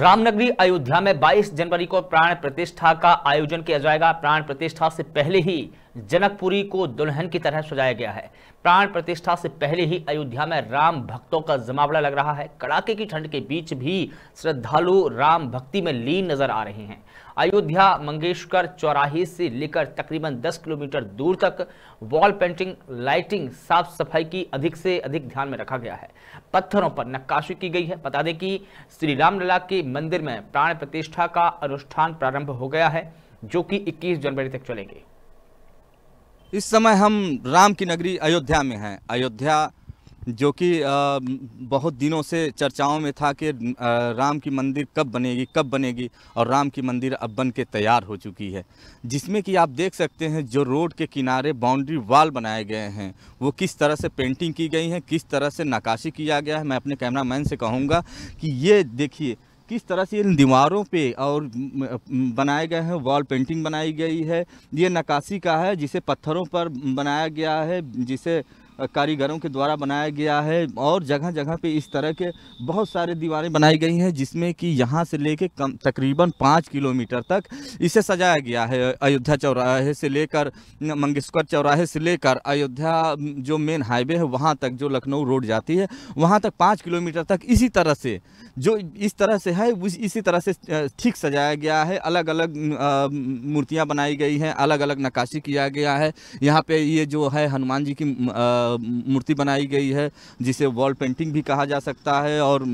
रामनगरी अयोध्या में 22 जनवरी को प्राण प्रतिष्ठा का आयोजन किया जाएगा प्राण प्रतिष्ठा से पहले ही जनकपुरी को दुल्हन की तरह सजाया गया है प्राण प्रतिष्ठा से पहले ही अयोध्या में राम भक्तों का जमावड़ा लग रहा है कड़ाके की ठंड के बीच भी श्रद्धालु राम भक्ति में लीन नजर आ रहे हैं अयोध्या मंगेशकर चौराहे से लेकर तकरीबन 10 किलोमीटर दूर तक वॉल पेंटिंग लाइटिंग साफ सफाई की अधिक से अधिक ध्यान में रखा गया है पत्थरों पर नक्काशी की गई है बता दें कि श्री रामलला के मंदिर में प्राण प्रतिष्ठा का अनुष्ठान प्रारंभ हो गया है जो कि 21 जनवरी तक चलेंगे इस समय हम राम की नगरी अयोध्या में हैं अयोध्या जो कि बहुत दिनों से चर्चाओं में था कि राम की मंदिर कब बनेगी कब बनेगी और राम की मंदिर अब बन के तैयार हो चुकी है जिसमें कि आप देख सकते हैं जो रोड के किनारे बाउंड्री वाल बनाए गए हैं वो किस तरह से पेंटिंग की गई है किस तरह से नकाशी किया गया है मैं अपने कैमरामैन से कहूँगा कि ये देखिए किस तरह से इन दीवारों पे और बनाए गए हैं वॉल पेंटिंग बनाई गई है ये नक्काशी का है जिसे पत्थरों पर बनाया गया है जिसे कारीगरों के द्वारा बनाया गया है और जगह जगह पे इस तरह के बहुत सारे दीवारें बनाई गई हैं जिसमें कि यहाँ से लेके कम तकरीबन पाँच किलोमीटर तक इसे सजाया गया है अयोध्या चौराहे से लेकर मंगेशकर चौराहे से लेकर अयोध्या जो मेन हाईवे है वहाँ तक जो लखनऊ रोड जाती है वहाँ तक पाँच किलोमीटर तक इसी तरह से जो इस तरह से है इसी तरह से ठीक सजाया गया है अलग अलग मूर्तियाँ बनाई गई हैं अलग अलग नक्काशी किया गया है यहाँ पे ये जो है हनुमान जी की आ, मूर्ति बनाई गई है जिसे वॉल पेंटिंग भी कहा जा सकता है और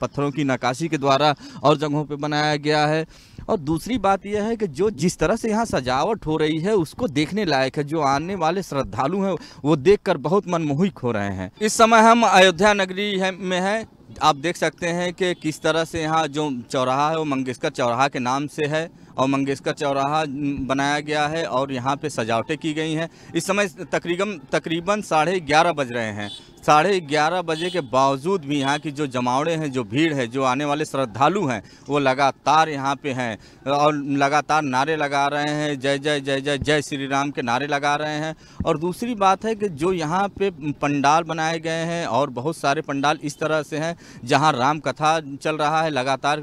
पत्थरों की नकाशी के द्वारा और जगहों पर बनाया गया है और दूसरी बात यह है कि जो जिस तरह से यहाँ सजावट हो रही है उसको देखने लायक है जो आने वाले श्रद्धालु हैं वो देखकर बहुत मनमोहिक हो रहे हैं इस समय हम अयोध्या नगरी है, में हैं आप देख सकते हैं कि किस तरह से यहाँ जो चौराहा है वो मंगेशकर चौराहा के नाम से है और मंगेशकर चौराहा बनाया गया है और यहाँ पे सजावटें की गई हैं इस समय तकरीबन तकरीबन साढ़े ग्यारह बज रहे हैं साढ़े ग्यारह बजे के बावजूद भी यहाँ की जो जमावड़े हैं जो भीड़ है जो आने वाले श्रद्धालु हैं वो लगातार यहाँ पे हैं और लगातार नारे लगा रहे हैं जय जय जय जय जय श्री राम के नारे लगा रहे हैं और दूसरी बात है कि जो यहाँ पे पंडाल बनाए गए हैं और बहुत सारे पंडाल इस तरह से हैं जहाँ राम कथा चल रहा है लगातार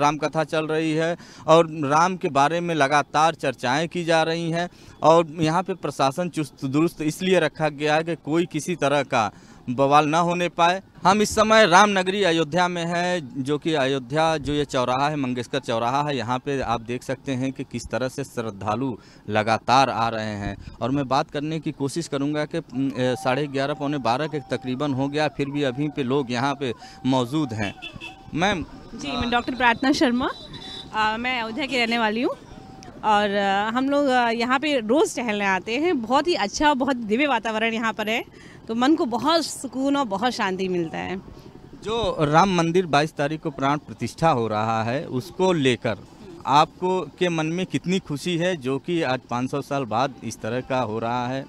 रामकथा चल रही है और राम के बारे में लगातार चर्चाएँ की जा रही हैं और यहाँ पर प्रशासन चुस्त दुरुस्त इसलिए रखा गया है कि कोई किसी तरह का बवाल ना होने पाए हम इस समय रामनगरी अयोध्या में हैं जो कि अयोध्या जो ये चौराहा है मंगेशकर चौराहा है यहाँ पे आप देख सकते हैं कि किस तरह से श्रद्धालु लगातार आ रहे हैं और मैं बात करने की कोशिश करूँगा कि साढ़े ग्यारह पौने बारह के तकरीबन हो गया फिर भी अभी पे लोग यहाँ पे मौजूद हैं मैम जी मैं डॉक्टर प्रार्थना शर्मा आ, मैं अयोध्या की रहने वाली हूँ और हम लोग यहाँ पे रोज़ टहलने आते हैं बहुत ही अच्छा बहुत दिव्य वातावरण यहाँ पर है तो मन को बहुत सुकून और बहुत शांति मिलता है जो राम मंदिर 22 तारीख को प्राण प्रतिष्ठा हो रहा है उसको लेकर आपको के मन में कितनी खुशी है जो कि आज 500 साल बाद इस तरह का हो रहा है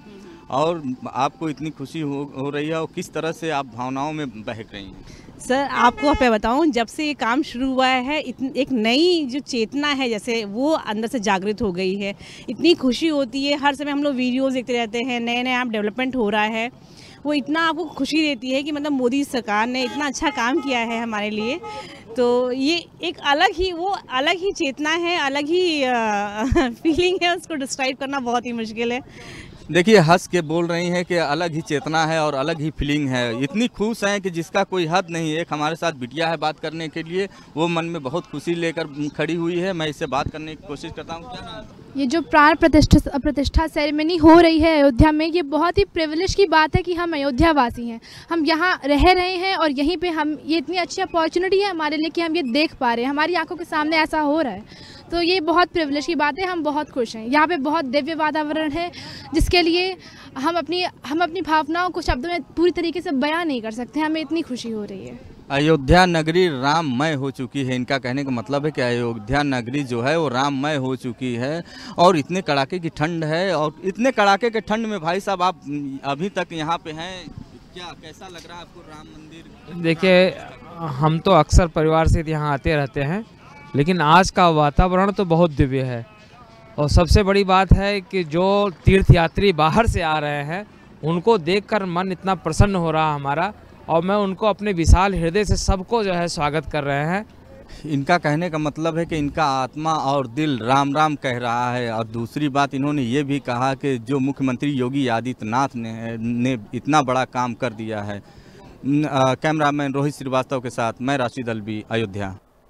और आपको इतनी खुशी हो, हो रही है और किस तरह से आप भावनाओं में बहक रही हैं सर आपको आप बताऊं जब से ये काम शुरू हुआ है एक नई जो चेतना है जैसे वो अंदर से जागृत हो गई है इतनी खुशी होती है हर समय हम लोग वीडियोज़ देखते रहते हैं नए नए आप डेवलपमेंट हो रहा है वो इतना आपको खुशी देती है कि मतलब मोदी सरकार ने इतना अच्छा काम किया है हमारे लिए तो ये एक अलग ही वो अलग ही चेतना है अलग ही फीलिंग है उसको डिस्क्राइब करना बहुत ही मुश्किल है देखिए हंस के बोल रही हैं कि अलग ही चेतना है और अलग ही फीलिंग है इतनी खुश हैं कि जिसका कोई हद नहीं एक हमारे साथ बिटिया है बात करने के लिए वो मन में बहुत खुशी लेकर खड़ी हुई है मैं इससे बात करने की कोशिश करता हूँ ये जो प्राण प्रतिष्ठा प्रतिष्ठा सेरेमनी हो रही है अयोध्या में ये बहुत ही प्रिविलेज की बात है कि हम अयोध्या वासी हैं हम यहाँ रह रहे हैं और यहीं पर हम ये इतनी अच्छी अपॉर्चुनिटी है हमारे लिए कि हम ये देख पा रहे हैं हमारी आँखों के सामने ऐसा हो रहा है तो ये बहुत प्रिवलेज की बात है हम बहुत खुश हैं यहाँ पे बहुत दिव्य वातावरण है जिसके लिए हम अपनी हम अपनी भावनाओं को शब्दों में पूरी तरीके से बयां नहीं कर सकते हमें इतनी खुशी हो रही है अयोध्या नगरी राममय हो चुकी है इनका कहने का मतलब है कि अयोध्या नगरी जो है वो राममय हो चुकी है और इतने कड़ाके की ठंड है और इतने कड़ाके के ठंड में भाई साहब आप अभी तक यहाँ पे हैं क्या कैसा लग रहा है आपको राम मंदिर देखिए हम तो अक्सर परिवार से यहाँ आते रहते हैं लेकिन आज का वातावरण तो बहुत दिव्य है और सबसे बड़ी बात है कि जो तीर्थ यात्री बाहर से आ रहे हैं उनको देखकर मन इतना प्रसन्न हो रहा हमारा और मैं उनको अपने विशाल हृदय से सबको जो है स्वागत कर रहे हैं इनका कहने का मतलब है कि इनका आत्मा और दिल राम राम कह रहा है और दूसरी बात इन्होंने ये भी कहा कि जो मुख्यमंत्री योगी आदित्यनाथ ने ने इतना बड़ा काम कर दिया है कैमरामैन रोहित श्रीवास्तव के साथ मैं राशिद अलवी अयोध्या